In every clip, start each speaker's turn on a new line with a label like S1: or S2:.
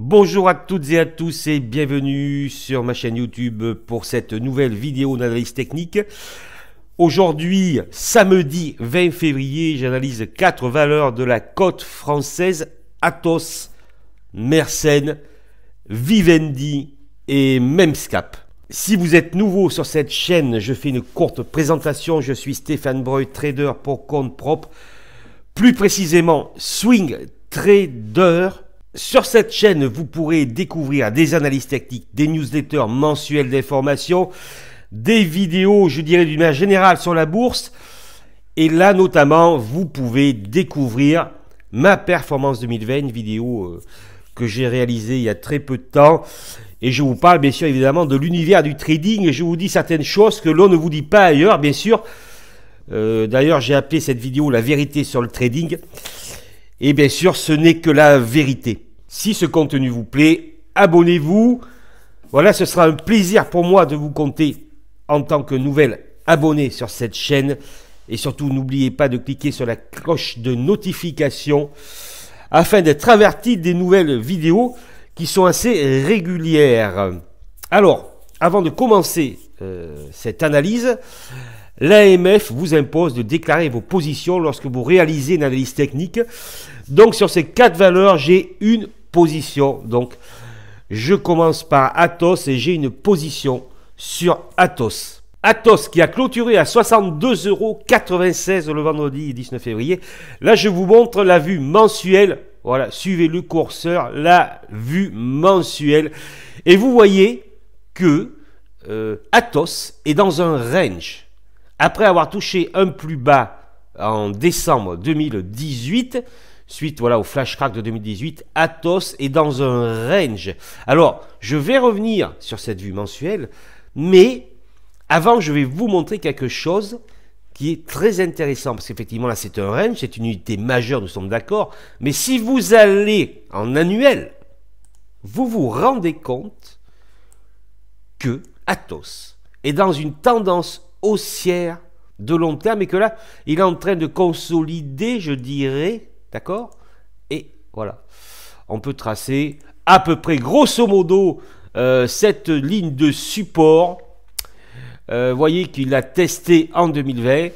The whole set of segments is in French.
S1: Bonjour à toutes et à tous et bienvenue sur ma chaîne YouTube pour cette nouvelle vidéo d'analyse technique. Aujourd'hui, samedi 20 février, j'analyse quatre valeurs de la cote française Atos, Mersenne, Vivendi et Memscap. Si vous êtes nouveau sur cette chaîne, je fais une courte présentation. Je suis Stéphane Breuil, trader pour compte propre. Plus précisément, swing trader sur cette chaîne, vous pourrez découvrir des analyses techniques, des newsletters mensuels d'informations, des vidéos, je dirais d'une manière générale, sur la bourse. Et là, notamment, vous pouvez découvrir ma performance 2020, une vidéo euh, que j'ai réalisée il y a très peu de temps. Et je vous parle, bien sûr, évidemment, de l'univers du trading. Et je vous dis certaines choses que l'on ne vous dit pas ailleurs, bien sûr. Euh, d'ailleurs, j'ai appelé cette vidéo La vérité sur le trading. Et eh bien sûr, ce n'est que la vérité. Si ce contenu vous plaît, abonnez-vous. Voilà, ce sera un plaisir pour moi de vous compter en tant que nouvelle abonné sur cette chaîne. Et surtout, n'oubliez pas de cliquer sur la cloche de notification afin d'être averti des nouvelles vidéos qui sont assez régulières. Alors, avant de commencer euh, cette analyse, L'AMF vous impose de déclarer vos positions lorsque vous réalisez une analyse technique. Donc sur ces quatre valeurs, j'ai une position. Donc je commence par Atos et j'ai une position sur Atos. Atos qui a clôturé à 62,96€ le vendredi 19 février. Là, je vous montre la vue mensuelle. Voilà, suivez le curseur, la vue mensuelle. Et vous voyez que euh, Atos est dans un range. Après avoir touché un plus bas en décembre 2018, suite voilà, au flash crack de 2018, Atos est dans un range. Alors, je vais revenir sur cette vue mensuelle, mais avant, je vais vous montrer quelque chose qui est très intéressant, parce qu'effectivement, là, c'est un range, c'est une unité majeure, nous sommes d'accord, mais si vous allez en annuel, vous vous rendez compte que Atos est dans une tendance haussière de long terme et que là, il est en train de consolider, je dirais, d'accord Et voilà, on peut tracer à peu près, grosso modo, euh, cette ligne de support. Euh, voyez qu'il a testé en 2020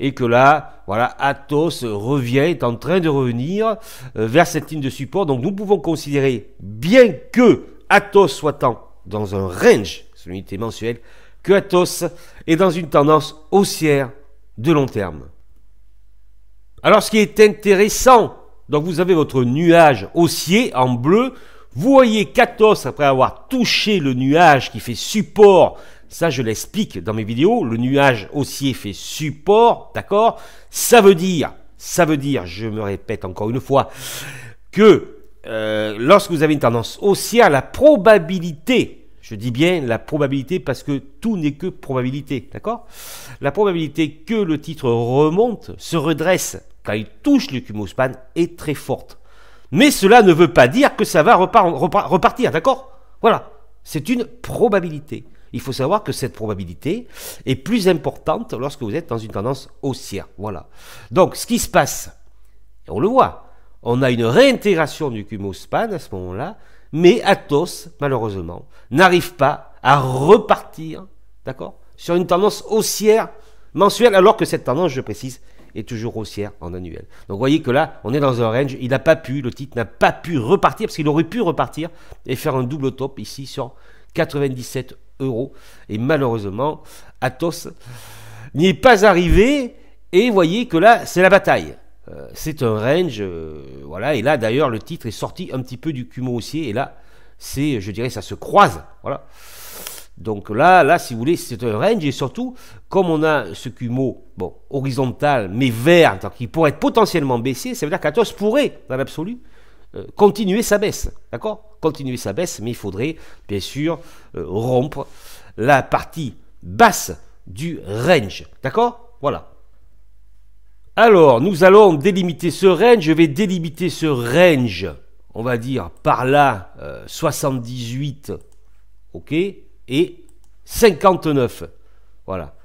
S1: et que là, voilà, Atos revient, est en train de revenir euh, vers cette ligne de support. Donc nous pouvons considérer, bien que Atos soit en, dans un range, c'est l'unité mensuelle, qu'Atos est dans une tendance haussière de long terme. Alors ce qui est intéressant, donc vous avez votre nuage haussier en bleu, vous voyez qu'Atos, après avoir touché le nuage qui fait support, ça je l'explique dans mes vidéos, le nuage haussier fait support, d'accord Ça veut dire, ça veut dire, je me répète encore une fois, que euh, lorsque vous avez une tendance haussière, la probabilité je dis bien la probabilité parce que tout n'est que probabilité, d'accord La probabilité que le titre remonte, se redresse quand il touche le span est très forte. Mais cela ne veut pas dire que ça va repartir, d'accord Voilà, c'est une probabilité. Il faut savoir que cette probabilité est plus importante lorsque vous êtes dans une tendance haussière. Voilà. Donc, ce qui se passe, on le voit, on a une réintégration du span à ce moment-là mais Athos, malheureusement, n'arrive pas à repartir, d'accord, sur une tendance haussière mensuelle, alors que cette tendance, je précise, est toujours haussière en annuel. Donc vous voyez que là, on est dans un range, il n'a pas pu, le titre n'a pas pu repartir, parce qu'il aurait pu repartir et faire un double top ici sur 97 euros. Et malheureusement, Athos n'y est pas arrivé, et voyez que là, c'est la bataille. Euh, c'est un range, euh, voilà. Et là, d'ailleurs, le titre est sorti un petit peu du cumo haussier. Et là, c'est, je dirais, ça se croise, voilà. Donc là, là, si vous voulez, c'est un range et surtout, comme on a ce cumo bon, horizontal mais vert, donc qui pourrait être potentiellement baissé, ça veut dire qu'Atos pourrait, dans l'absolu, euh, continuer sa baisse, d'accord Continuer sa baisse, mais il faudrait bien sûr rompre la partie basse du range, d'accord Voilà. Alors, nous allons délimiter ce range. Je vais délimiter ce range, on va dire, par là, 78, euh, ok, et 59. Voilà.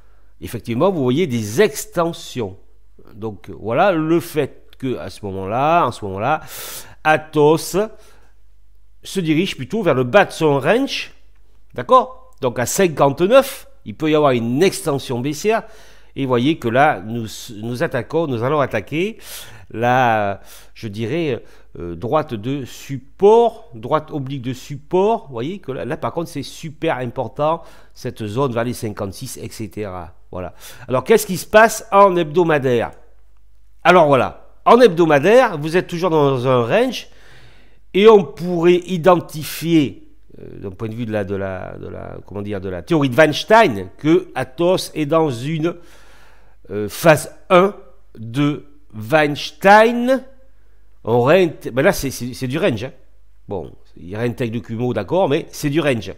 S1: Effectivement, vous voyez des extensions. Donc, voilà le fait que, à ce moment-là, en ce moment-là, Athos se dirige plutôt vers le bas de son range, d'accord Donc, à 59, il peut y avoir une extension baissière. Et voyez que là, nous, nous attaquons, nous allons attaquer la, je dirais, euh, droite de support, droite oblique de support. Vous voyez que là, par contre, c'est super important, cette zone vers les 56, etc. Voilà. Alors, qu'est-ce qui se passe en hebdomadaire Alors, voilà. En hebdomadaire, vous êtes toujours dans un range et on pourrait identifier euh, d'un point de vue de la, de la, de la, comment dire, de la théorie de Weinstein que Athos est dans une euh, phase 1 de Weinstein ben là, c'est du range. Hein. Bon, il a rien de Cumo, d'accord, mais c'est du range. Vous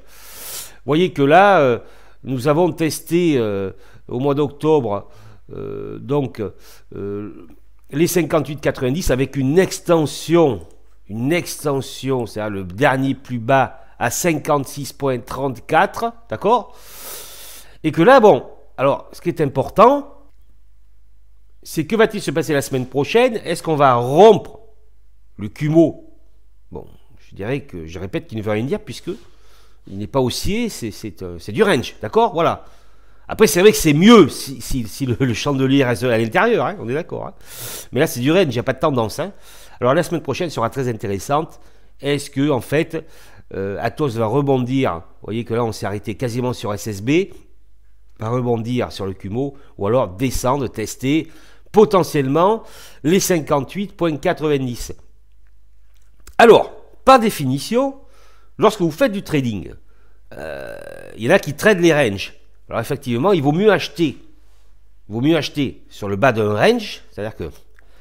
S1: voyez que là, euh, nous avons testé euh, au mois d'octobre, donc, les 58,90 avec une extension, une extension, c'est-à-dire hein, le dernier plus bas à 56,34, d'accord Et que là, bon, alors, ce qui est important, c'est que va-t-il se passer la semaine prochaine Est-ce qu'on va rompre le Cumo Bon, je dirais que je répète qu'il ne veut rien dire puisque il n'est pas haussier, c'est euh, du range, d'accord Voilà. Après, c'est vrai que c'est mieux si, si, le, chandelier reste à l'intérieur, hein, on est d'accord. Hein. Mais là, c'est du range, il n'y a pas de tendance. Hein. Alors, la semaine prochaine sera très intéressante. Est-ce que, en fait, euh, Atos va rebondir Vous voyez que là, on s'est arrêté quasiment sur SSB, va rebondir sur le Cumo, ou alors descendre, tester potentiellement les 58,90. Alors, par définition, lorsque vous faites du trading, euh, il y en a qui tradent les ranges. Alors effectivement, il vaut mieux acheter. vaut mieux acheter sur le bas d'un range, c'est-à-dire que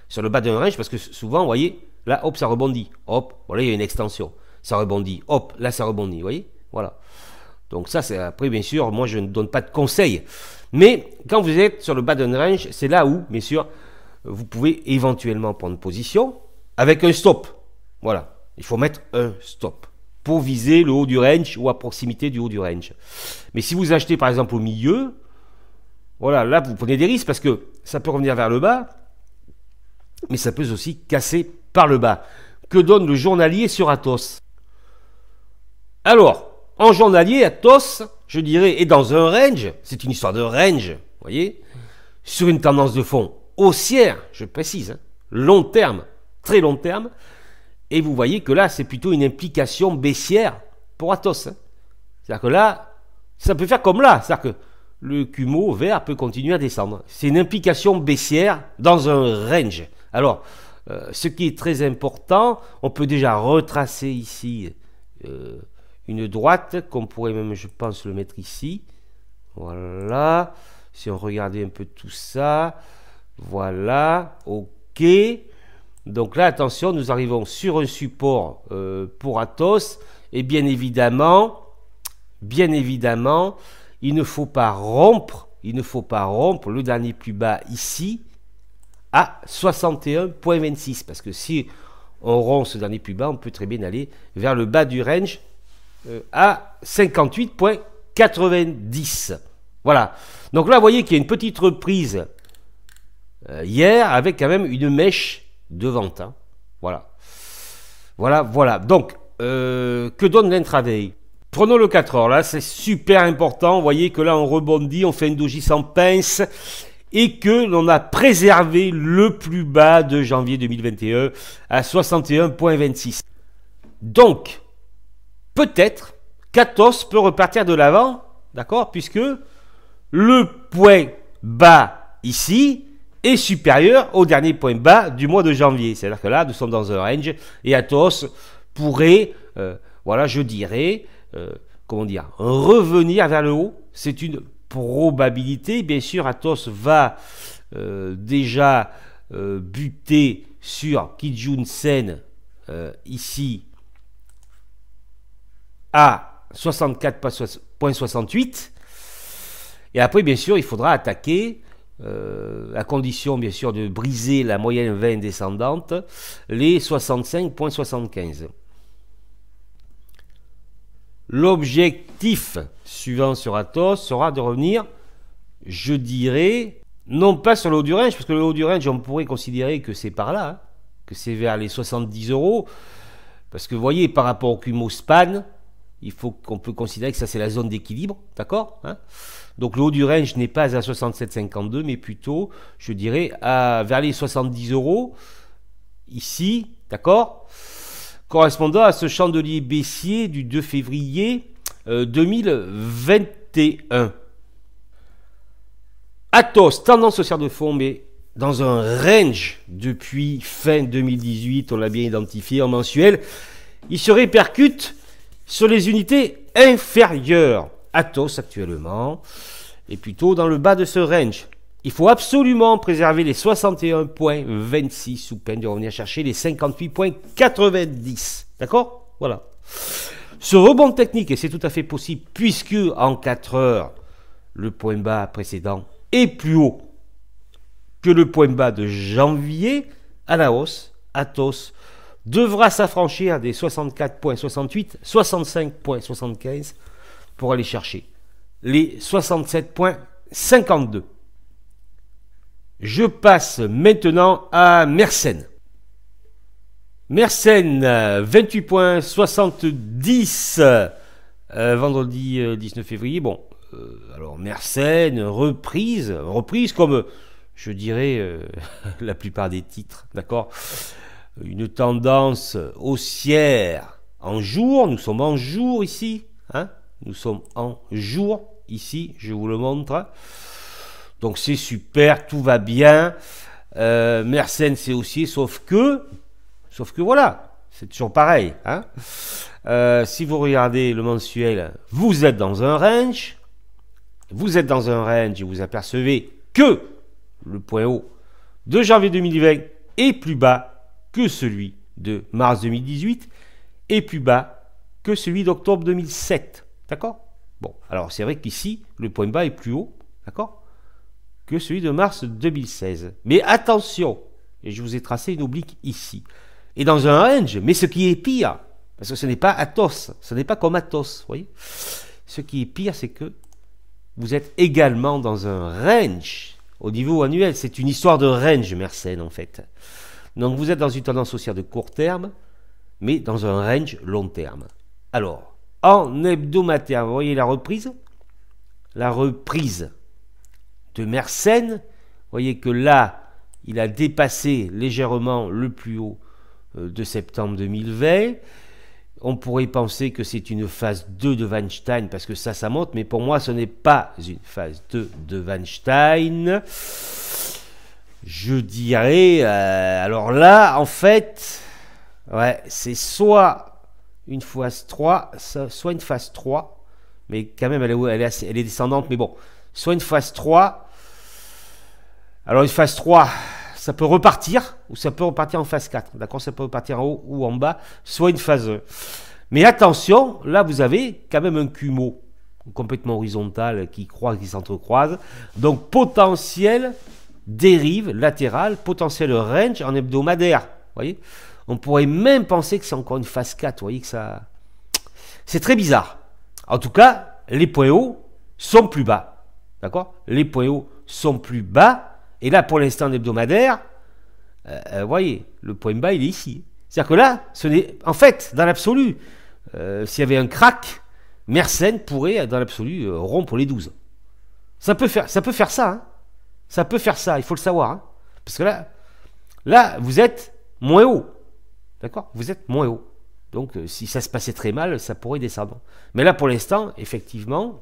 S1: sur le bas d'un range, parce que souvent, vous voyez, là, hop, ça rebondit. Hop, voilà, il y a une extension. Ça rebondit. Hop, là, ça rebondit. Vous voyez Voilà. Donc ça, c'est après, bien sûr, moi, je ne donne pas de conseils. Mais quand vous êtes sur le bas d'un range, c'est là où, bien sûr, vous pouvez éventuellement prendre position avec un stop. Voilà, il faut mettre un stop pour viser le haut du range ou à proximité du haut du range. Mais si vous achetez par exemple au milieu, voilà, là vous prenez des risques parce que ça peut revenir vers le bas, mais ça peut aussi casser par le bas. Que donne le journalier sur Atos Alors, en journalier à je dirais, est dans un range, c'est une histoire de range, voyez, sur une tendance de fond haussière, je précise, hein, long terme, très long terme, et vous voyez que là, c'est plutôt une implication baissière pour Atos. Hein. C'est-à-dire que là, ça peut faire comme là, c'est-à-dire que le cumo vert peut continuer à descendre. C'est une implication baissière dans un range. Alors, euh, ce qui est très important, on peut déjà retracer ici euh, une droite qu'on pourrait même, je pense, le mettre ici. Voilà. Si on regardait un peu tout ça. Voilà. OK. Donc là, attention, nous arrivons sur un support euh, pour Atos. Et bien évidemment, bien évidemment, il ne faut pas rompre, il ne faut pas rompre le dernier plus bas ici à 61.26. Parce que si on rompt ce dernier plus bas, on peut très bien aller vers le bas du range euh, à 58,90. Voilà. Donc là, vous voyez qu'il y a une petite reprise euh, hier avec quand même une mèche de vente. Hein. Voilà. Voilà, voilà. Donc, euh, que donne l'intraday Prenons le 4 heures, là, c'est super important. Vous voyez que là, on rebondit, on fait une doji sans pince et que l'on a préservé le plus bas de janvier 2021 à 61.26. Donc, peut-être qu'Athos peut repartir de l'avant, d'accord Puisque le point bas ici est supérieur au dernier point bas du mois de janvier. C'est-à-dire que là, nous sommes dans un range et Athos pourrait, euh, voilà, je dirais, euh, comment dire, revenir vers le haut. C'est une probabilité. Bien sûr, Athos va euh, déjà buter sur Kijun Sen ici à 64,68. Et après, bien sûr, il faudra attaquer, euh, à condition, bien sûr, de briser la moyenne 20 descendante, les 65,75. L'objectif suivant sur Atos sera de revenir, je dirais, non pas sur l'eau du range, parce que le haut du range, on pourrait considérer que c'est par là, hein, que c'est vers les 70 euros. Parce que vous voyez, par rapport au span il faut qu'on peut considérer que ça c'est la zone d'équilibre, d'accord hein. Donc le haut du range n'est pas à 67,52, mais plutôt, je dirais, à, vers les 70 euros, ici, d'accord Correspondant à ce chandelier baissier du 2 février 2021. Euh, Atos, tendance serre de fond, mais dans un range depuis fin 2018, on l'a bien identifié en mensuel. Il se répercute sur les unités inférieures. Athos actuellement et plutôt dans le bas de ce range. Il faut absolument préserver les 61.26 sous peine de revenir chercher les 58.90. D'accord Voilà. Ce rebond technique, et c'est tout à fait possible, puisque en 4 heures, le point bas précédent est plus haut que le point bas de janvier à la hausse. Athos devra s'affranchir des 64,68, 65,75 pour aller chercher les 67,52. Je passe maintenant à Mersenne. Mersenne, 28,70 euh, vendredi 19 euh, février. Bon, euh, alors Mersenne, reprise, reprise comme je dirais la plupart des titres, d'accord une tendance haussière en jour. Nous sommes en jour ici. Hein nous sommes en jour ici, je vous le montre. Donc c'est super, tout va bien. Euh, Mersenne c'est haussier sauf que, sauf que voilà, c'est toujours pareil. Hein euh, si vous regardez le mensuel, vous êtes dans un range. Vous êtes dans un range et vous apercevez que le point haut de janvier 2020 est plus bas que celui de mars 2018 et plus bas que celui d'octobre 2007. D'accord Bon, alors c'est vrai qu'ici, le point bas est plus haut, d'accord Que celui de mars 2016. Mais attention, et je vous ai tracé une oblique ici. Et dans un range, mais ce qui est pire, parce que ce n'est pas Athos, ce n'est pas comme Athos, vous voyez Ce qui est pire, c'est que vous êtes également dans un range au niveau annuel. C'est une histoire de range, Mersenne, en fait. Donc vous êtes dans une tendance haussière de court terme, mais dans un range long terme. Alors, en hebdomadaire, vous voyez la reprise La reprise de Mersenne. Vous voyez que là, il a dépassé légèrement le plus haut euh, de septembre 2020. On pourrait penser que c'est une phase 2 de Weinstein parce que ça, ça monte, mais pour moi, ce n'est pas une phase 2 de Weinstein. Je dirais, euh, alors là, en fait, ouais, c'est soit une phase 3, soit une phase 3, mais quand même, elle est, descendante, mais bon, soit une phase 3. Alors une phase 3, ça peut repartir, ou ça peut repartir en phase 4, d'accord Ça peut repartir en haut ou en bas, soit une phase 1. Mais attention, là, vous avez quand même un cumul complètement horizontal qui croise, qui s'entrecroise. Donc potentiel dérive latérale, potentiel range en hebdomadaire. voyez On pourrait même penser que c'est encore une phase 4. voyez que ça. C'est très bizarre. En tout cas, les points hauts sont plus bas. D'accord Les points hauts sont plus bas. Et là, pour l'instant, hebdomadaire, euh, euh, voyez, le point bas, il est ici. C'est-à-dire que là, ce n'est. En fait, dans l'absolu, euh, s'il y avait un crack, Mersenne pourrait, dans l'absolu, rompre les 12. Ça peut faire ça, peut faire ça hein. Ça peut faire ça, il faut le savoir. Hein. Parce que là, là, vous êtes moins haut. D'accord Vous êtes moins haut. Donc, euh, si ça se passait très mal, ça pourrait descendre. Mais là, pour l'instant, effectivement,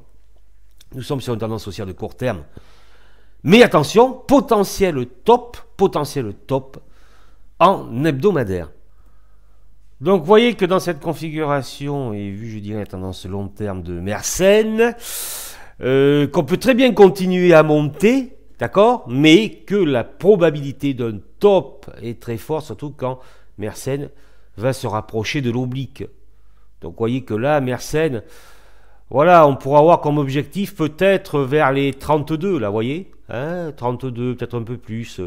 S1: nous sommes sur une tendance haussière de court terme. Mais attention, potentiel top, potentiel top en hebdomadaire. Donc, vous voyez que dans cette configuration, et vu, je dirais, la tendance long terme de Mersenne, euh, qu'on peut très bien continuer à monter, D'accord Mais que la probabilité d'un top est très forte, surtout quand Mersenne va se rapprocher de l'oblique. Donc vous voyez que là, Mersenne, voilà, on pourra avoir comme objectif peut-être vers les 32, là, vous voyez 32, hein, peut-être un peu plus.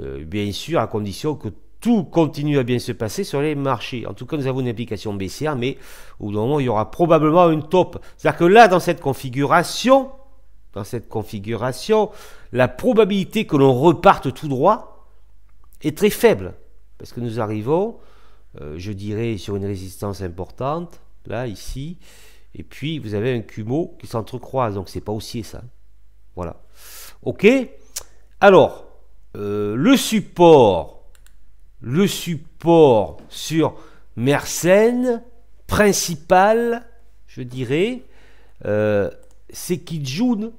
S1: Euh, bien sûr, à condition que tout continue à bien se passer sur les marchés. En tout cas, nous avons une implication baissière, mais au bout d'un moment, il y aura probablement une top. C'est-à-dire que là, dans cette configuration, dans cette configuration, la probabilité que l'on reparte tout droit est très faible. Parce que nous arrivons, euh, je dirais, sur une résistance importante, là, ici. Et puis, vous avez un cumo qui s'entrecroise. Donc, c'est pas haussier, ça. Voilà. OK Alors, euh, le support, le support sur Mersenne, principal, je dirais, euh, c'est Kijun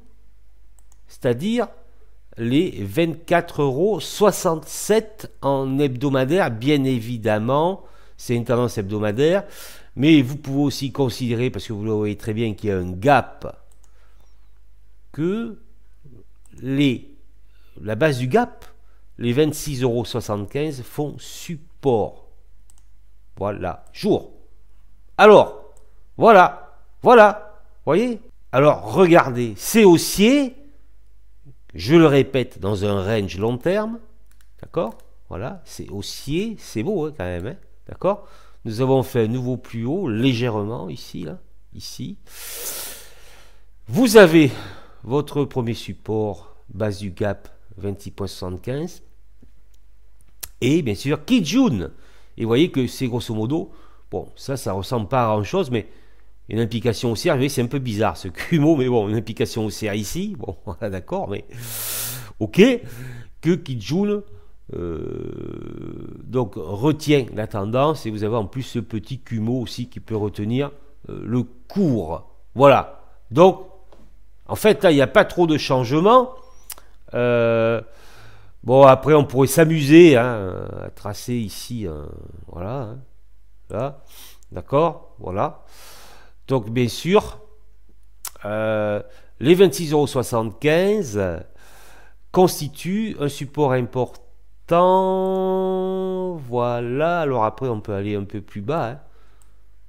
S1: c'est-à-dire les 24,67 euros en hebdomadaire, bien évidemment, c'est une tendance hebdomadaire, mais vous pouvez aussi considérer, parce que vous le voyez très bien qu'il y a un gap, que les, la base du gap, les 26,75 euros font support. Voilà, jour. Alors, voilà, voilà, voyez Alors, regardez, c'est haussier, je le répète, dans un range long terme, d'accord Voilà, c'est haussier, c'est beau hein, quand même, hein, d'accord Nous avons fait un nouveau plus haut, légèrement, ici, là, ici. Vous avez votre premier support, base du gap, 26.75. Et bien sûr, Kijun. Et vous voyez que c'est grosso modo, bon, ça, ça ressemble pas à grand-chose, mais une implication au Vous c'est un peu bizarre ce CUMO, mais bon, une implication au haussière ici, bon, d'accord, mais ok, que Kijun euh, donc retient la tendance et vous avez en plus ce petit CUMO aussi qui peut retenir euh, le cours. Voilà. Donc, en fait, là, il n'y a pas trop de changement. Euh, bon, après, on pourrait s'amuser hein, à tracer ici, hein, voilà, hein, là, d'accord, voilà. Donc bien sûr, euh, les euros constituent un support important. Voilà, alors après on peut aller un peu plus bas. Hein.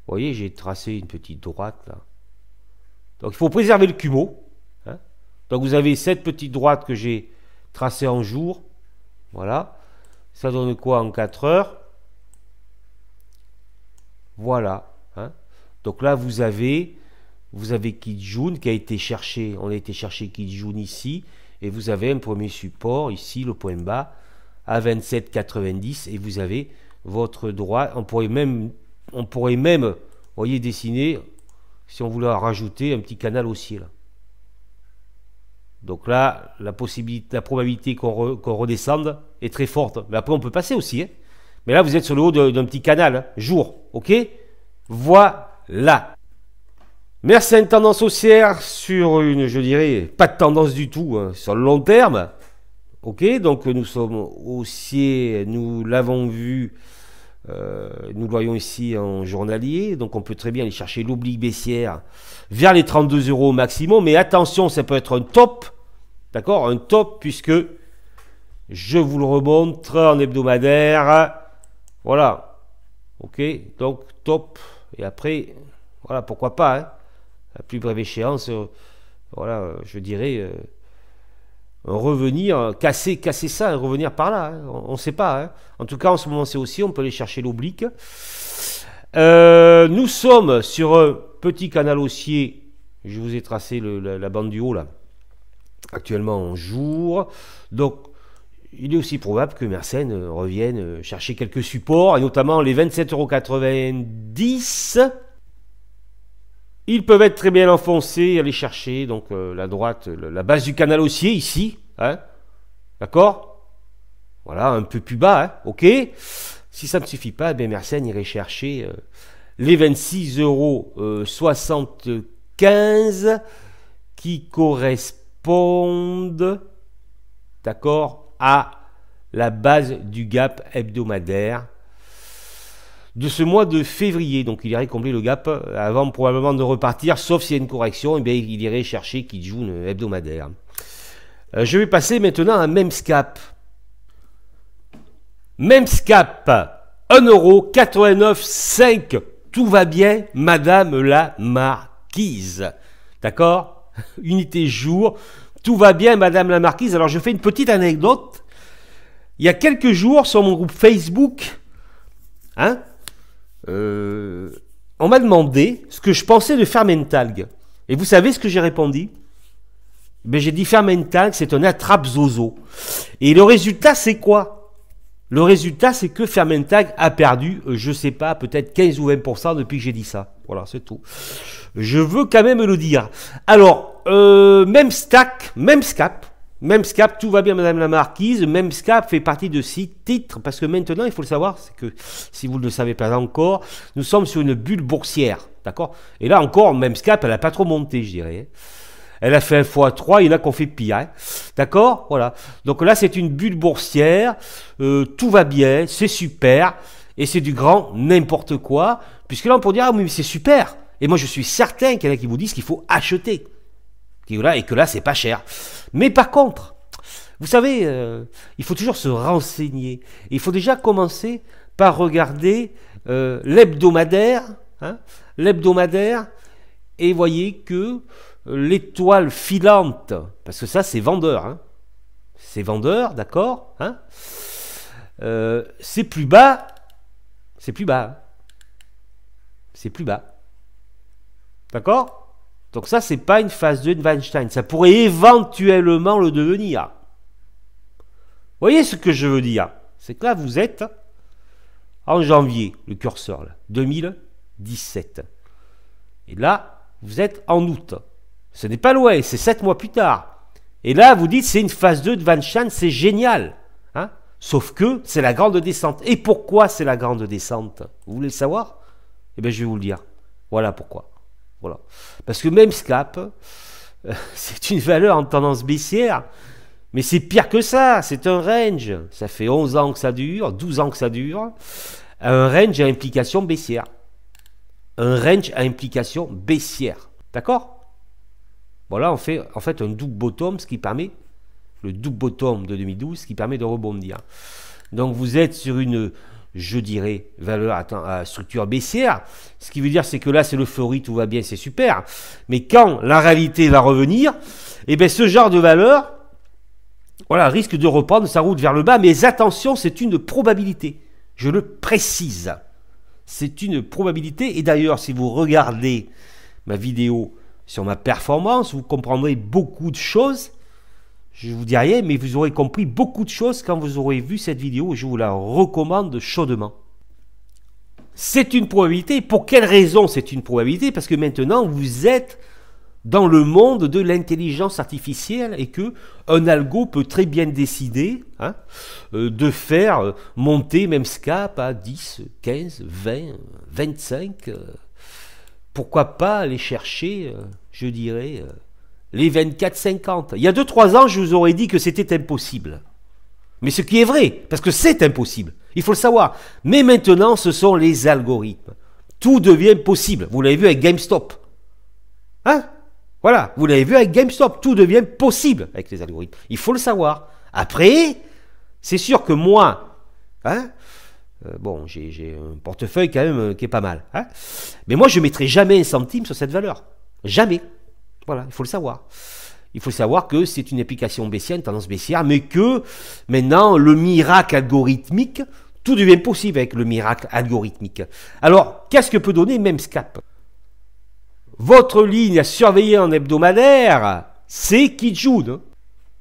S1: Vous voyez, j'ai tracé une petite droite là. Donc il faut préserver le cubo. Hein. Donc vous avez cette petite droite que j'ai tracée en jour. Voilà. Ça donne quoi en 4 heures Voilà. Donc là, vous avez, vous avez Kijun qui a été cherché. On a été chercher Kijun ici. Et vous avez un premier support ici, le point bas, à 27,90. Et vous avez votre droit. On pourrait même, on pourrait même voyez, dessiner, si on voulait rajouter un petit canal haussier. Là. Donc là, la, possibilité, la probabilité qu'on redescende est très forte. Mais après, on peut passer aussi. Hein. Mais là, vous êtes sur le haut d'un petit canal, hein. jour. OK voix là. Merci à une tendance haussière sur une, je dirais, pas de tendance du tout, hein, sur le long terme. Ok, donc nous sommes haussiers, nous l'avons vu, euh, nous voyons ici en journalier, donc on peut très bien aller chercher l'oblique baissière vers les 32 euros au maximum, mais attention, ça peut être un top, d'accord, un top, puisque je vous le remontre en hebdomadaire, voilà, ok, donc top, et après, voilà, pourquoi pas, hein. la plus brève échéance, euh, voilà, euh, je dirais, euh, revenir, casser, casser ça, revenir par là. Hein. on ne sait pas. Hein. En tout cas, en ce moment, c'est aussi, on peut aller chercher l'oblique. nous sommes sur un petit canal haussier. Je vous ai tracé la, bande du haut là. Actuellement en jour. Donc il est aussi probable que Mersenne euh, revienne euh, chercher quelques supports, et notamment les euros. Ils peuvent être très bien enfoncés, aller chercher donc euh, la droite, la base du canal haussier ici, hein D'accord Voilà, un peu plus bas, hein, ok Si ça ne suffit pas, ben Mersenne irait chercher les 26,75 euros qui correspondent, d'accord, à la base du gap hebdomadaire de ce mois de février. Donc il irait combler le gap euh, avant probablement de repartir, sauf s'il y a une correction, et eh bien il irait chercher qu'il joue hebdomadaire. Euh, je vais passer maintenant à Memscap. Memscap, 1,89€, Tout va bien, Madame la Marquise. D'accord Unité jour. Tout va bien, Madame la Marquise. Alors je fais une petite anecdote. Il y a quelques jours, sur mon groupe Facebook, hein, euh, on m'a demandé ce que je pensais de Fermentalg. Et vous savez ce que j'ai répondu Ben, j'ai dit Fermentalg, c'est un attrape-zozo. Et le résultat, c'est quoi Le résultat, c'est que Fermentalg a perdu, euh, je sais pas, peut-être 15 ou 20% depuis que j'ai dit ça. Voilà, c'est tout. Je veux quand même le dire. Alors, euh, même stack, même scap. Même scap, tout va bien, Madame la Marquise. Même scap fait partie de six titres parce que maintenant, il faut le savoir, c'est que si vous ne le savez pas encore, nous sommes sur une bulle boursière, d'accord Et là encore, même scap, elle a pas trop monté, je dirais. Hein. Elle a fait un fois 3 il y en a qu'on fait pire. Hein. D'accord Voilà. Donc là, c'est une bulle boursière. Euh, tout va bien, c'est super. Et c'est du grand n'importe quoi. Puisque là, on pourrait dire, ah oui, mais c'est super. Et moi, je suis certain qu'il y en a qui vous disent qu'il faut acheter et que là, c'est pas cher. Mais par contre, vous savez, euh, il faut toujours se renseigner. il faut déjà commencer par regarder euh, l'hebdomadaire, hein, l'hebdomadaire, et voyez que euh, l'étoile filante, parce que ça c'est vendeur, hein. c'est vendeur, d'accord, hein. c'est plus bas, c'est plus bas, c'est plus bas, d'accord donc ça, c'est pas une phase 2 de Weinstein. Ça pourrait éventuellement le devenir. Vous voyez ce que je veux dire C'est que là, vous êtes en janvier, le curseur, là, 2017. Et là, vous êtes en août. Ce n'est pas loin, c'est 7 mois plus tard. Et là, vous dites, c'est une phase 2 de Weinstein, c'est génial. Hein Sauf que c'est la grande descente. Et pourquoi c'est la grande descente Vous voulez le savoir Eh bien, je vais vous le dire. Voilà pourquoi. Voilà. Parce que même SCAP, euh, c'est une valeur en tendance baissière, mais c'est pire que ça, c'est un range. Ça fait 11 ans que ça dure, 12 ans que ça dure. Un range à implication baissière. Un range à implication baissière. D'accord Voilà, on fait en fait un double bottom, ce qui permet, le double bottom de 2012, ce qui permet de rebondir. Donc vous êtes sur une, je dirais, valeur à, structure baissière. Ce qui veut dire, c'est que là, c'est l'euphorie, tout va bien, c'est super. Mais quand la réalité va revenir, eh bien, ce genre de valeur, voilà, risque de reprendre sa route vers le bas. Mais attention, c'est une probabilité. Je le précise. C'est une probabilité. Et d'ailleurs, si vous regardez ma vidéo sur ma performance, vous comprendrez beaucoup de choses je vous dis rien, mais vous aurez compris beaucoup de choses quand vous aurez vu cette vidéo et je vous la recommande chaudement. C'est une probabilité. Pour quelle raison c'est une probabilité Parce que maintenant, vous êtes dans le monde de l'intelligence artificielle et que un algo peut très bien décider hein, euh, de faire euh, monter même Memscap à 10, 15, 20, 25. Pourquoi pas aller chercher, euh, je dirais, les 24,50... Il y a 2-3 ans, je vous aurais dit que c'était impossible. Mais ce qui est vrai, parce que c'est impossible, il faut le savoir. Mais maintenant, ce sont les algorithmes. Tout devient possible. Vous l'avez vu avec GameStop. Hein Voilà, vous l'avez vu avec GameStop, tout devient possible avec les algorithmes. Il faut le savoir. Après, c'est sûr que moi, hein, euh, bon, j'ai un portefeuille quand même euh, qui est pas mal. Hein. mais moi, je ne mettrai jamais un centime sur cette valeur. Jamais. Voilà, il faut le savoir. Il faut savoir que c'est une application baissière, une tendance baissière, mais que maintenant, le miracle algorithmique, tout devient possible avec le miracle algorithmique. Alors, qu'est-ce que peut donner Memscap Votre ligne à surveiller en hebdomadaire, c'est Kijun.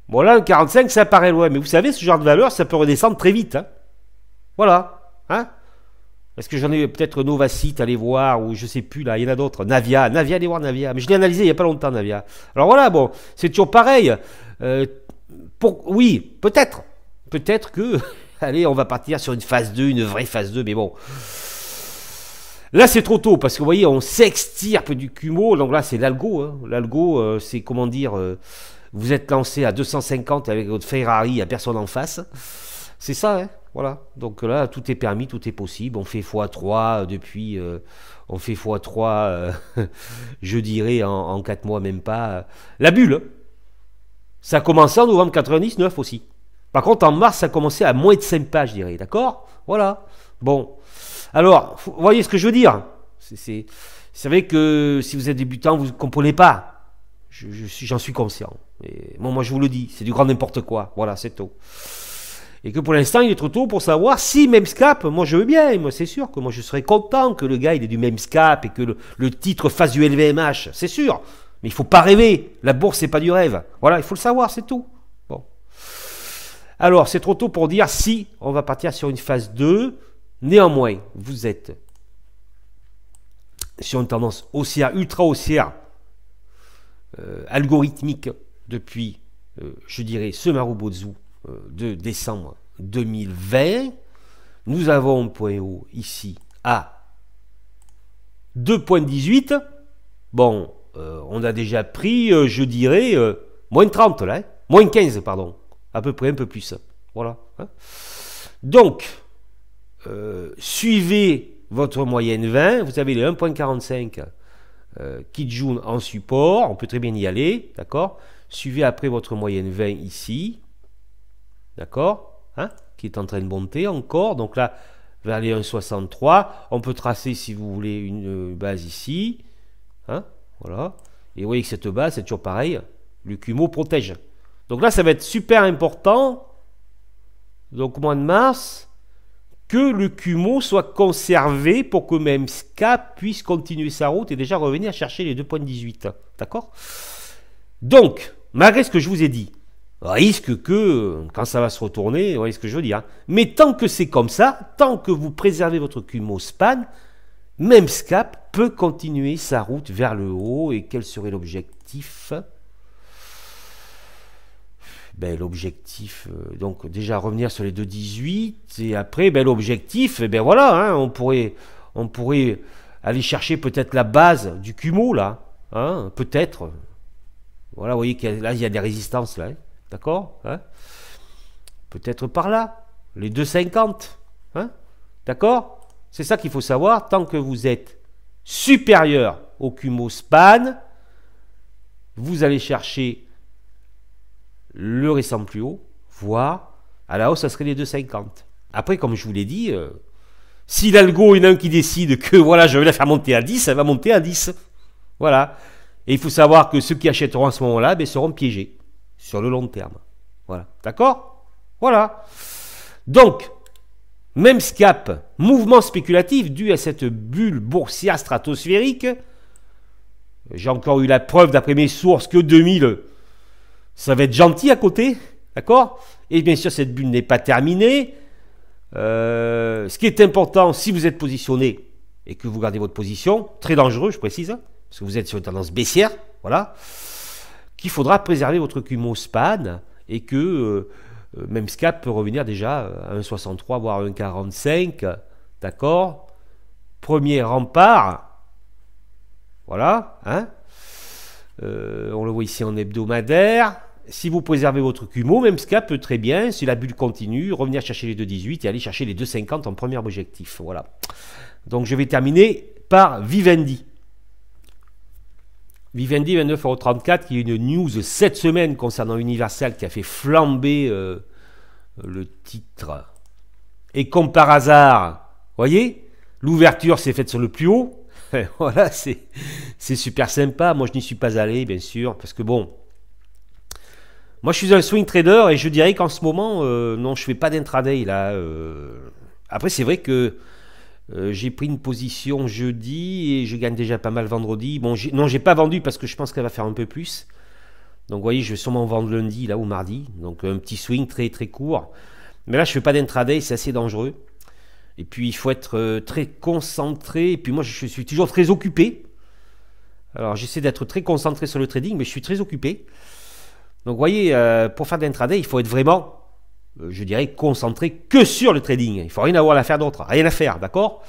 S1: Voilà, hein. là, 45, ça paraît loin, mais vous savez, ce genre de valeur, ça peut redescendre très vite. Hein. voilà. Hein est-ce que j'en ai peut-être Novacite, allez voir, ou je sais plus, là, il y en a d'autres. Navia, Navia, allez voir Navia. Mais je l'ai analysé il n'y a pas longtemps, Navia. Alors voilà, bon, c'est toujours pareil. Euh, pour, oui, peut-être. Peut-être que, allez, on va partir sur une phase 2, une vraie phase 2, mais bon. Là, c'est trop tôt, parce que vous voyez, on s'extirpe du Cumo. Donc là, c'est l'algo. Hein. L'algo, euh, c'est comment dire, euh, vous êtes lancé à 250 avec votre Ferrari, il n'y a personne en face. C'est ça, hein. Voilà, donc là, tout est permis, tout est possible. On fait x3 euh, depuis, euh, on fait x3, euh, je dirais, en, en, 4 mois, même pas. La bulle, hein. ça a commencé en novembre 99 aussi. Par contre, en mars, ça a commencé à moins de 5 pages, je dirais, d'accord Voilà, bon. Alors, vous voyez ce que je veux dire C'est savez que si vous êtes débutant, vous ne comprenez pas. J'en suis conscient. moi, je vous le dis, c'est du grand n'importe quoi. Voilà, c'est tout et que pour l'instant il est trop tôt pour savoir si Memscap, moi je veux bien, moi c'est sûr que moi je serais content que le gars il ait du Memscap et que le, titre fasse du LVMH, c'est sûr. Mais il faut pas rêver, la bourse c'est pas du rêve. Voilà, il faut le savoir, c'est tout. Bon. Alors c'est trop tôt pour dire si on va partir sur une phase 2. Néanmoins, vous êtes sur une tendance haussière, ultra haussière, euh, algorithmique depuis, euh, je dirais, ce Zou de décembre 2020, nous avons un point haut ici à 2.18. Bon, euh, on a déjà pris, euh, je dirais, euh, moins 30 là, hein, moins 15, pardon, à peu près un peu plus. Voilà. Hein. Donc, suivez votre moyenne 20, vous avez les 1.45 qui jouent en support, on peut très bien y aller, d'accord Suivez après votre moyenne 20 ici, D'accord hein Qui est en train de monter encore. Donc là, vers les 1,63, on peut tracer, si vous voulez, une euh, base ici. Hein voilà. Et vous voyez que cette base, c'est toujours pareil. Le Cumo protège. Donc là, ça va être super important. Donc au mois de mars, que le Cumo soit conservé pour que même Ska puisse continuer sa route et déjà revenir chercher les 2,18. D'accord Donc, malgré ce que je vous ai dit, risque que, quand ça va se retourner, vous voyez ce que je veux dire. Hein. Mais tant que c'est comme ça, tant que vous préservez votre cumo span, même SCAP peut continuer sa route vers le haut. Et quel serait l'objectif ben, l'objectif, euh, donc déjà revenir sur les 2,18, et après, ben, l'objectif, eh ben voilà, hein, on, pourrait, on pourrait aller chercher peut-être la base du cumo, là, hein, peut-être. Voilà, vous voyez, là, y a des résistances, là. Hein. D'accord hein Peut-être par là, les 2,50. Hein D'accord C'est ça qu'il faut savoir. Tant que vous êtes supérieur au cumo Span, vous allez chercher le récent plus haut, voire à la hausse, ça serait les 2,50. Après, comme je vous l'ai dit, euh, si l'algo, est un qui décide que voilà, je vais la faire monter à 10, elle va monter à 10. Voilà. Et il faut savoir que ceux qui achèteront à ce moment-là ben, seront piégés sur le long terme. Voilà. D'accord Voilà. Donc, même scap, mouvement spéculatif dû à cette bulle boursière stratosphérique. J'ai encore eu la preuve d'après mes sources que 2000, ça va être gentil à côté. D'accord Et bien sûr, cette bulle n'est pas terminée. Euh, ce qui est important, si vous êtes positionné et que vous gardez votre position, très dangereux, je précise, hein, parce que vous êtes sur une tendance baissière, voilà qu'il faudra préserver votre cumo Span et que euh, euh, même Scap peut revenir déjà euh, à 1,63 voire 1,45. D'accord Premier rempart. Voilà. Hein on le voit ici en hebdomadaire. Si vous préservez votre cumo, même Scap peut très bien, si la bulle continue, revenir chercher les 2,18 et aller chercher les 2,50 en premier objectif. Voilà. Donc je vais terminer par Vivendi. Vivendi 29,34€, qui est une news cette semaine concernant Universal qui a fait flamber euh, le titre. Et comme par hasard, vous voyez, l'ouverture s'est faite sur le plus haut. voilà, c'est super sympa. Moi, je n'y suis pas allé, bien sûr, parce que bon, moi, je suis un swing trader et je dirais qu'en ce moment, euh, non, je ne fais pas d'intraday là. Euh. Après, c'est vrai que euh, j'ai pris une position jeudi et je gagne déjà pas mal vendredi. Bon, non, j'ai pas vendu parce que je pense qu'elle va faire un peu plus. Donc, vous voyez, je vais sûrement vendre lundi, là, ou mardi. Donc, un petit swing très, très court. Mais là, je fais pas d'intraday, c'est assez dangereux. Et puis, il faut être euh, très concentré. Et puis, moi, je suis toujours très occupé. Alors, j'essaie d'être très concentré sur le trading, mais je suis très occupé. Donc, vous voyez, euh, pour faire d'intraday, il faut être vraiment euh, je dirais, concentré que sur le trading. Il ne faut rien avoir à faire d'autre, rien à faire, d'accord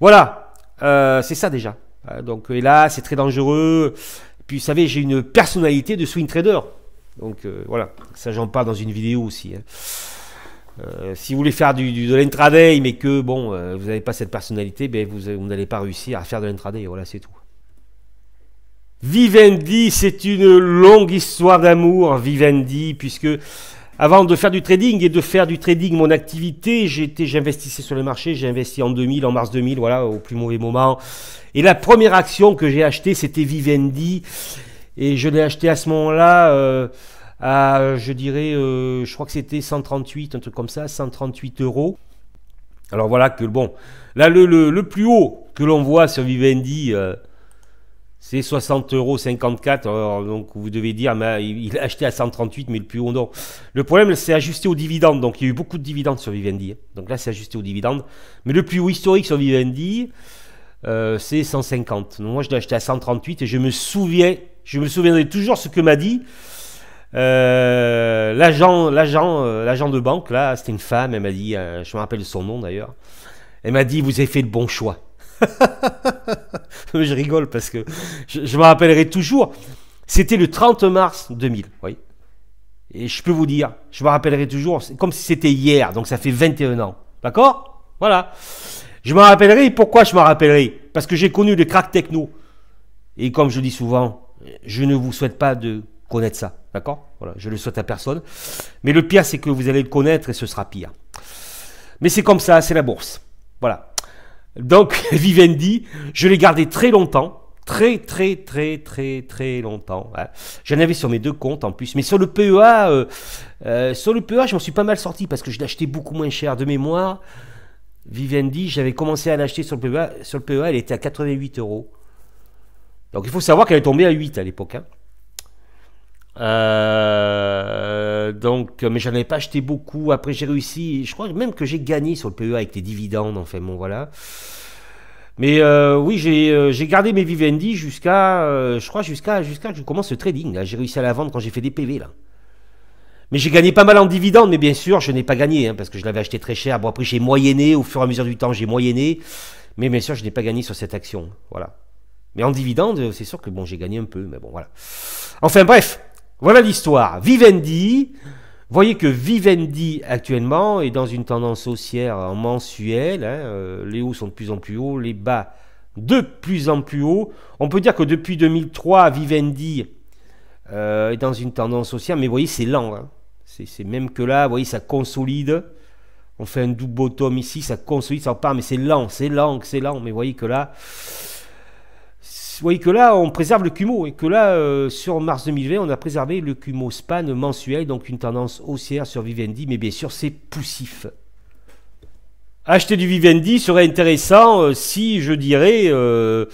S1: Voilà, euh, c'est ça déjà. Euh, donc et là, c'est très dangereux. puis, vous savez, j'ai une personnalité de swing trader. Donc voilà, ça j'en parle dans une vidéo aussi. Hein. si vous voulez faire du, de l'intraday, mais que bon, vous n'avez pas cette personnalité, ben vous, vous n'allez pas réussir à faire de l'intraday. Voilà, c'est tout. Vivendi, c'est une longue histoire d'amour, Vivendi, puisque avant de faire du trading et de faire du trading mon activité, j'investissais sur le marché, j'ai investi en 2000, en mars 2000, voilà, au plus mauvais moment. Et la première action que j'ai achetée, c'était Vivendi. Et je l'ai acheté à ce moment-là euh, à, je dirais, euh, je crois que c'était 138, un truc comme ça, 138 euros. Alors voilà que, bon, là, le, le, plus haut que l'on voit sur Vivendi, euh, c'est 60 euros 54, donc vous devez dire, il a acheté à 138, mais le plus haut non. Le problème, c'est ajusté aux dividendes, donc il y a eu beaucoup de dividendes sur Vivendi. Hein. Donc là, c'est ajusté aux dividendes. Mais le plus haut historique sur Vivendi, euh, c'est 150. moi, je l'ai acheté à 138 et je me souviens, je me souviendrai toujours ce que m'a dit euh, l'agent, l'agent, euh, l'agent de banque. Là, c'était une femme. Elle m'a dit, je me rappelle son nom d'ailleurs. Elle m'a dit, vous avez fait le bon choix. je rigole parce que je, me rappellerai toujours. C'était le 30 mars 2000, oui. Et je peux vous dire, je me rappellerai toujours, comme si c'était hier, donc ça fait 21 ans. D'accord Voilà. Je me rappellerai, pourquoi je me rappellerai Parce que j'ai connu le crack techno. Et comme je dis souvent, je ne vous souhaite pas de connaître ça. D'accord Voilà, je le souhaite à personne. Mais le pire, c'est que vous allez le connaître et ce sera pire. Mais c'est comme ça, c'est la bourse. Voilà. Donc Vivendi, je l'ai gardé très longtemps. Très, très, très, très, très longtemps. Hein. J'en avais sur mes deux comptes en plus. Mais sur le PEA, euh, euh, sur le PEA, je m'en suis pas mal sorti parce que je l'achetais beaucoup moins cher de mémoire. Vivendi, j'avais commencé à l'acheter sur le PEA. Sur le PEA, elle était à 88 euros. Donc il faut savoir qu'elle est tombée à 8 à l'époque. Hein. Euh, donc, mais j'en avais pas acheté beaucoup. Après, j'ai réussi. Je crois même que j'ai gagné sur le PEA avec les dividendes. Enfin, bon, voilà. Mais euh, oui, euh, j'ai gardé mes Vivendi jusqu'à, je crois, jusqu'à jusqu'à que je commence le trading. J'ai réussi à la vendre quand j'ai fait des PV là. Mais j'ai gagné pas mal en dividendes, mais bien sûr, je n'ai pas gagné hein, parce que je l'avais acheté très cher. Bon, après, j'ai moyenné au fur et à mesure du temps, j'ai moyenné, mais bien sûr, je n'ai pas gagné sur cette action. Voilà. Mais en dividendes, c'est sûr que bon, j'ai gagné un peu, mais bon, voilà. Enfin, bref. Voilà l'histoire. Vivendi. Voyez que Vivendi actuellement est dans une tendance haussière en mensuel. Hein, euh, les hauts sont de plus en plus hauts, les bas de plus en plus hauts. On peut dire que depuis 2003, Vivendi euh, est dans une tendance haussière, mais voyez, c'est lent. Hein. C'est même que là, voyez, ça consolide. On fait un double bottom ici, ça consolide, ça repart, mais c'est lent, c'est lent, c'est lent. Mais voyez que là, vous voyez que là, on préserve le CUMO et que là, euh, sur mars 2020, on a préservé le CUMO span mensuel, donc une tendance haussière sur Vivendi, mais bien sûr, c'est poussif. Acheter du Vivendi serait intéressant euh, si, je dirais, euh,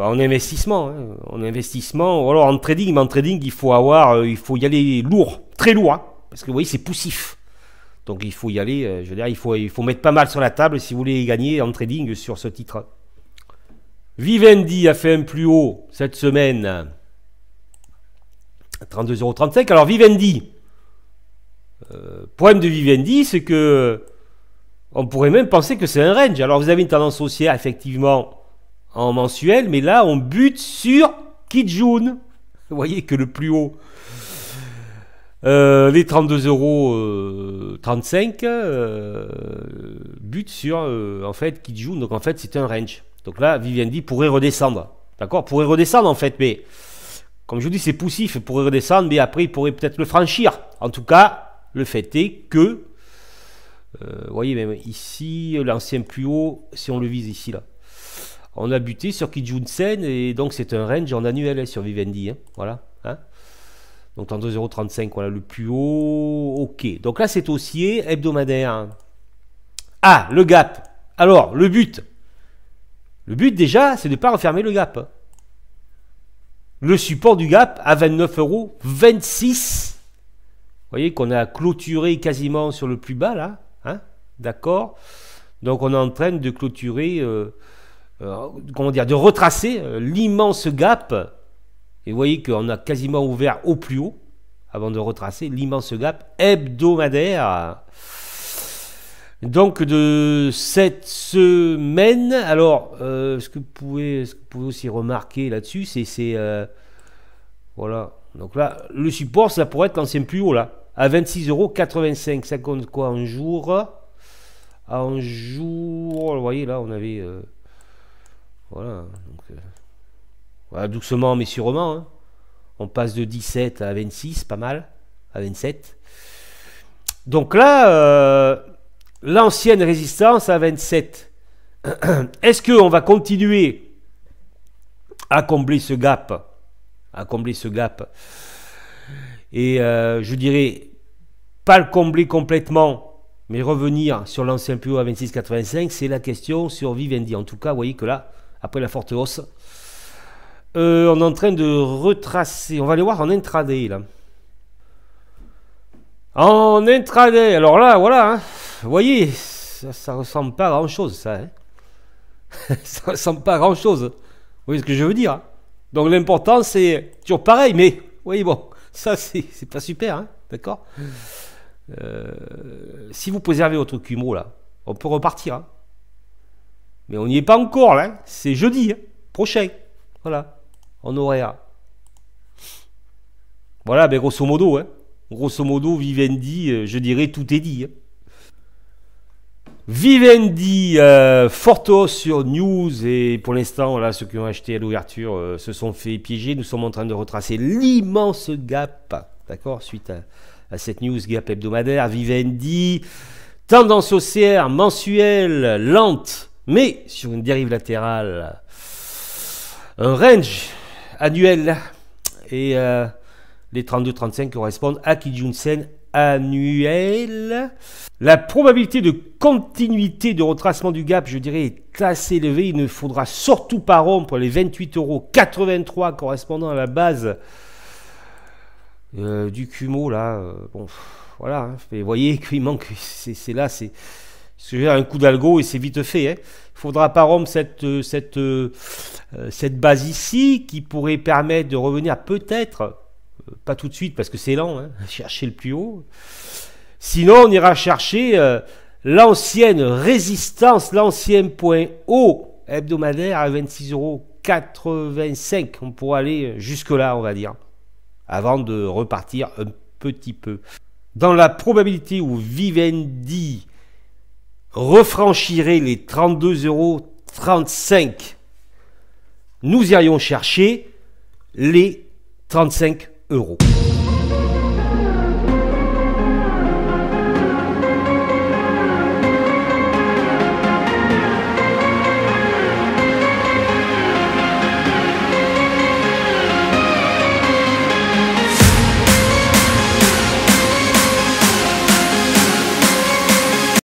S1: en investissement, hein, en investissement, alors en trading, mais en trading, il faut avoir, il faut y aller lourd, très lourd, hein, parce que vous voyez, c'est poussif. Donc il faut y aller, je veux dire, il faut, il faut mettre pas mal sur la table si vous voulez gagner en trading sur ce titre. Vivendi a fait un plus haut cette semaine. 32,35€. Alors Vivendi, euh, de Vivendi, c'est que on pourrait même penser que c'est un range. Alors vous avez une tendance haussière effectivement en mensuel, mais là on bute sur Kijun. Vous voyez que le plus haut, euh, les 32 euros 35 euh, euh, sur en fait Kijun. Donc en fait c'est un range. Donc là, Vivendi pourrait redescendre. D'accord Pourrait redescendre en fait, mais comme je vous dis, c'est poussif, il pourrait redescendre, mais après, il pourrait peut-être le franchir. En tout cas, le fait est que, euh, vous voyez, même ici, l'ancien plus haut, si on le vise ici, là, on a buté sur Sen et donc c'est un range en annuel hein, sur Vivendi. Hein, voilà. Hein. donc, 2,035, voilà le plus haut. Ok. Donc là, c'est haussier hebdomadaire. Ah, le gap. Alors, le but, le but déjà, c'est de ne pas refermer le gap. Le support du gap à 29,26 euros Vous voyez qu'on a clôturé quasiment sur le plus bas là. Hein D'accord Donc on est en train de clôturer, euh, euh, comment dire, de retracer euh, l'immense gap. Et vous voyez qu'on a quasiment ouvert au plus haut avant de retracer l'immense gap hebdomadaire donc de cette semaine. Alors, euh, ce, que vous pouvez, aussi remarquer là-dessus, c'est. Euh, voilà. Donc là, le support, ça pourrait être l'ancien plus haut, là. À 26,85€. Ça compte quoi un jour À un jour. Vous voyez, là, on avait. Euh, voilà. voilà, doucement, mais sûrement. Hein. On passe de 17 à 26, pas mal. À 27. Donc là, l'ancienne résistance à 27. Est-ce qu'on va continuer à combler ce gap À combler ce gap Et euh, je dirais, pas le combler complètement, mais revenir sur l'ancien plus haut à 26,85, c'est la question sur Vivendi. En tout cas, vous voyez que là, après la forte hausse, euh, on est en train de retracer. On va aller voir en intraday, là. En intraday, alors là, voilà, hein vous voyez, ça, ça ressemble pas à grand chose, ça. Hein ça ressemble pas à grand chose. Vous voyez ce que je veux dire hein. Donc l'important, c'est toujours pareil, mais vous voyez, bon, ça, c'est pas super, hein d'accord euh, Si vous préservez votre cumul là, on peut repartir. Hein. Mais on n'y est pas encore, là. Hein. C'est jeudi prochain. Voilà, en horaire. Voilà, mais ben, grosso modo, hein. Grosso modo, Vivendi, euh, je dirais, tout est dit. Vivendi, euh, fortos sur News, et pour l'instant, là ceux qui ont acheté à l'ouverture euh, se sont fait piéger. Nous sommes en train de retracer l'immense gap, d'accord, suite à, cette news gap hebdomadaire. Vivendi, tendance haussière, mensuelle, lente, mais sur une dérive latérale. Un range annuel, et euh, les 32-35 correspondent à Kijun Sen annuel. La probabilité de continuité de retracement du gap, je dirais, est assez élevée. Il ne faudra surtout pas rompre les 28,83 euros correspondant à la base euh, du Cumo. Là, euh, bon, voilà. Vous hein. voyez qu'il manque. C'est là, c'est un coup d'algo et c'est vite fait. Hein. Il faudra pas rompre cette, cette, euh, cette base ici qui pourrait permettre de revenir peut-être pas tout de suite parce que c'est lent, hein, chercher le plus haut. Sinon, on ira chercher euh, l'ancienne résistance, l'ancien point haut hebdomadaire à 26,85 euros. On pourra aller jusque-là, on va dire, avant de repartir un petit peu. Dans la probabilité où Vivendi refranchirait les 32,35 euros, nous irions chercher les 35 euros.